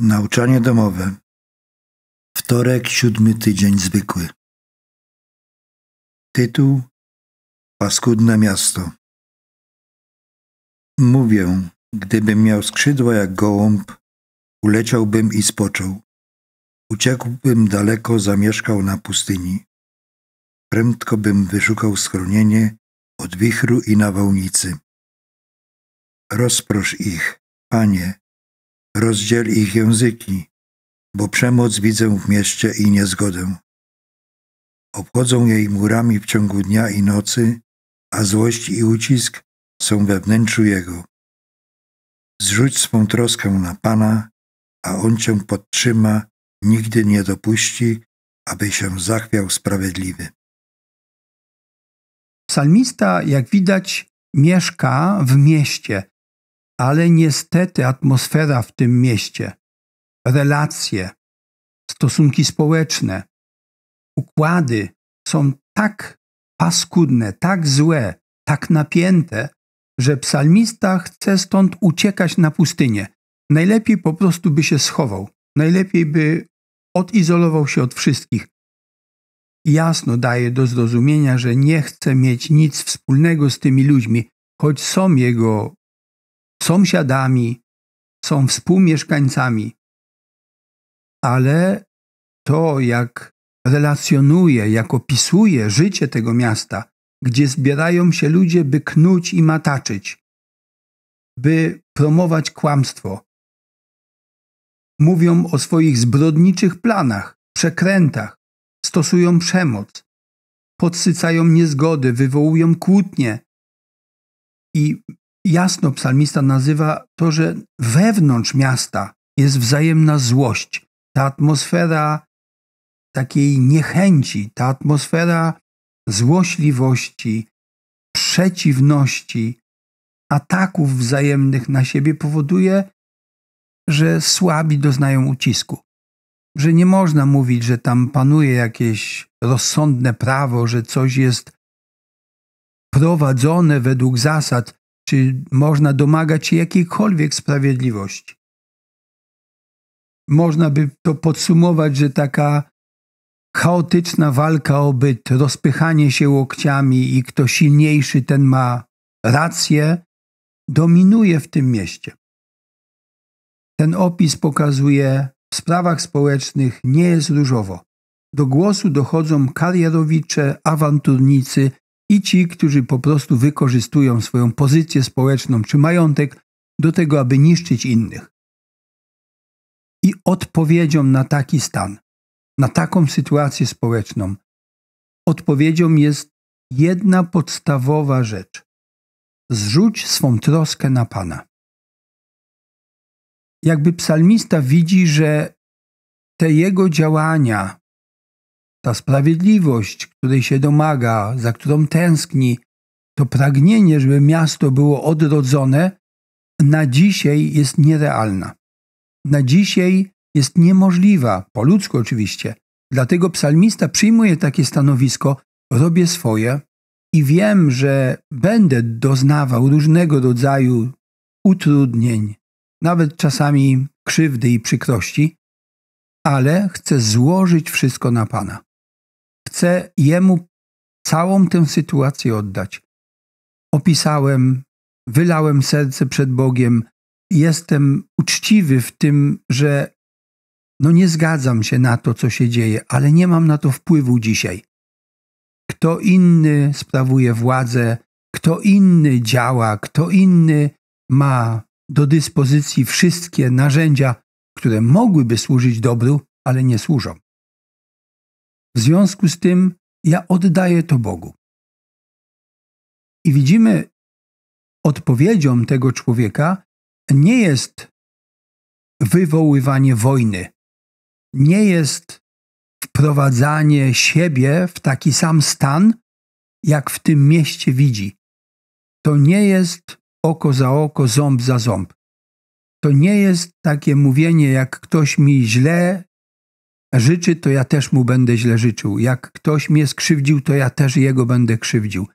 Nauczanie domowe. Wtorek, siódmy tydzień zwykły. Tytuł: Paskudne miasto. Mówię, gdybym miał skrzydła jak gołąb, uleciałbym i spoczął. Uciekłbym daleko, zamieszkał na pustyni. Prędko bym wyszukał schronienie od wichru i nawałnicy. Rozprosz ich, panie, rozdziel ich języki, bo przemoc widzę w mieście i niezgodę. Obchodzą jej murami w ciągu dnia i nocy, a złość i ucisk są we wnętrzu jego. Zrzuć swą troskę na Pana, a On cię podtrzyma, nigdy nie dopuści, aby się zachwiał sprawiedliwy. Psalmista, jak widać, mieszka w mieście, ale niestety atmosfera w tym mieście, relacje, stosunki społeczne, układy są tak paskudne, tak złe, tak napięte, że psalmista chce stąd uciekać na pustynię. Najlepiej po prostu by się schował, najlepiej by odizolował się od wszystkich. Jasno daje do zrozumienia, że nie chce mieć nic wspólnego z tymi ludźmi, choć są jego sąsiadami, są współmieszkańcami. Ale to, jak relacjonuje, jak opisuje życie tego miasta, gdzie zbierają się ludzie, by knuć i mataczyć, by promować kłamstwo. Mówią o swoich zbrodniczych planach, przekrętach, stosują przemoc, podsycają niezgody, wywołują kłótnie i jasno psalmista nazywa to, że wewnątrz miasta jest wzajemna złość. Ta atmosfera takiej niechęci, ta atmosfera złośliwości, przeciwności, ataków wzajemnych na siebie powoduje, że słabi doznają ucisku. Że nie można mówić, że tam panuje jakieś rozsądne prawo, że coś jest prowadzone według zasad czy można domagać się jakiejkolwiek sprawiedliwości. Można by to podsumować, że taka chaotyczna walka o byt, rozpychanie się łokciami i kto silniejszy, ten ma rację, dominuje w tym mieście. Ten opis pokazuje, w sprawach społecznych nie jest różowo. Do głosu dochodzą karierowicze, awanturnicy, i ci, którzy po prostu wykorzystują swoją pozycję społeczną czy majątek do tego, aby niszczyć innych. I odpowiedzią na taki stan, na taką sytuację społeczną, odpowiedzią jest jedna podstawowa rzecz. Zrzuć swą troskę na Pana. Jakby psalmista widzi, że te jego działania ta sprawiedliwość, której się domaga, za którą tęskni, to pragnienie, żeby miasto było odrodzone, na dzisiaj jest nierealna. Na dzisiaj jest niemożliwa, po ludzku oczywiście. Dlatego psalmista przyjmuje takie stanowisko, robię swoje i wiem, że będę doznawał różnego rodzaju utrudnień, nawet czasami krzywdy i przykrości, ale chcę złożyć wszystko na Pana chcę jemu całą tę sytuację oddać. Opisałem, wylałem serce przed Bogiem, jestem uczciwy w tym, że no nie zgadzam się na to, co się dzieje, ale nie mam na to wpływu dzisiaj. Kto inny sprawuje władzę, kto inny działa, kto inny ma do dyspozycji wszystkie narzędzia, które mogłyby służyć dobru, ale nie służą. W związku z tym ja oddaję to Bogu. I widzimy, odpowiedzią tego człowieka nie jest wywoływanie wojny, nie jest wprowadzanie siebie w taki sam stan, jak w tym mieście widzi. To nie jest oko za oko, ząb za ząb. To nie jest takie mówienie, jak ktoś mi źle życzy, to ja też mu będę źle życzył. Jak ktoś mnie skrzywdził, to ja też jego będę krzywdził.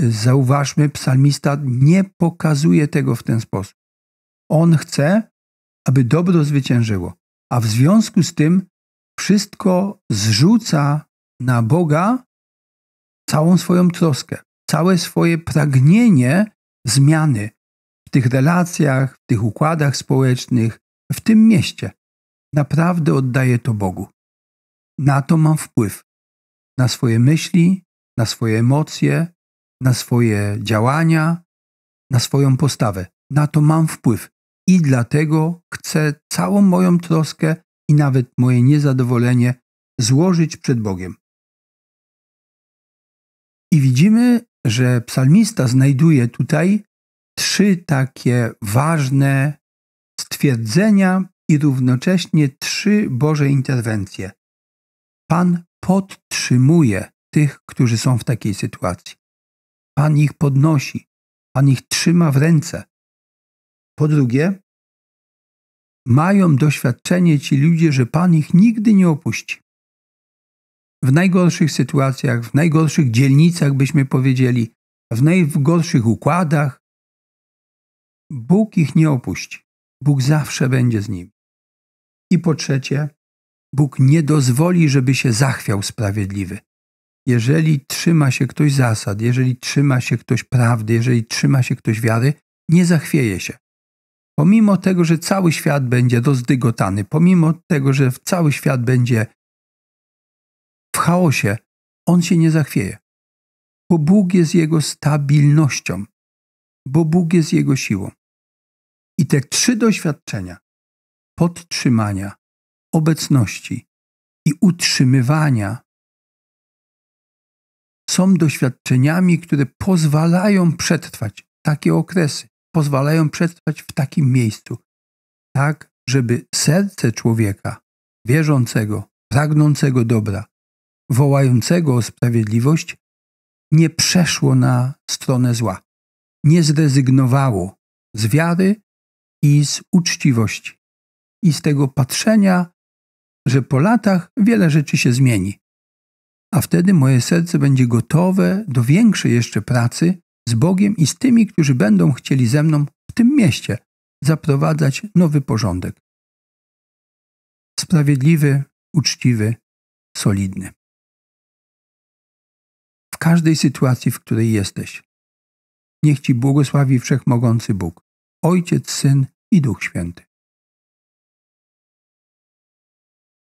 Zauważmy, psalmista nie pokazuje tego w ten sposób. On chce, aby dobro zwyciężyło, a w związku z tym wszystko zrzuca na Boga całą swoją troskę, całe swoje pragnienie zmiany w tych relacjach, w tych układach społecznych, w tym mieście. Naprawdę oddaje to Bogu. Na to mam wpływ. Na swoje myśli, na swoje emocje, na swoje działania, na swoją postawę. Na to mam wpływ. I dlatego chcę całą moją troskę i nawet moje niezadowolenie złożyć przed Bogiem. I widzimy, że psalmista znajduje tutaj trzy takie ważne stwierdzenia i równocześnie trzy Boże interwencje. Pan podtrzymuje tych, którzy są w takiej sytuacji. Pan ich podnosi, Pan ich trzyma w ręce. Po drugie, mają doświadczenie ci ludzie, że Pan ich nigdy nie opuści. W najgorszych sytuacjach, w najgorszych dzielnicach, byśmy powiedzieli, w najgorszych układach, Bóg ich nie opuści. Bóg zawsze będzie z nimi. I po trzecie, Bóg nie dozwoli, żeby się zachwiał sprawiedliwy. Jeżeli trzyma się ktoś zasad, jeżeli trzyma się ktoś prawdy, jeżeli trzyma się ktoś wiary, nie zachwieje się. Pomimo tego, że cały świat będzie rozdygotany, pomimo tego, że cały świat będzie w chaosie, on się nie zachwieje. Bo Bóg jest jego stabilnością, bo Bóg jest jego siłą. I te trzy doświadczenia podtrzymania, obecności i utrzymywania są doświadczeniami, które pozwalają przetrwać takie okresy, pozwalają przetrwać w takim miejscu, tak żeby serce człowieka wierzącego, pragnącego dobra, wołającego o sprawiedliwość, nie przeszło na stronę zła, nie zrezygnowało z wiary i z uczciwości i z tego patrzenia że po latach wiele rzeczy się zmieni, a wtedy moje serce będzie gotowe do większej jeszcze pracy z Bogiem i z tymi, którzy będą chcieli ze mną w tym mieście zaprowadzać nowy porządek. Sprawiedliwy, uczciwy, solidny. W każdej sytuacji, w której jesteś, niech Ci błogosławi Wszechmogący Bóg, Ojciec, Syn i Duch Święty.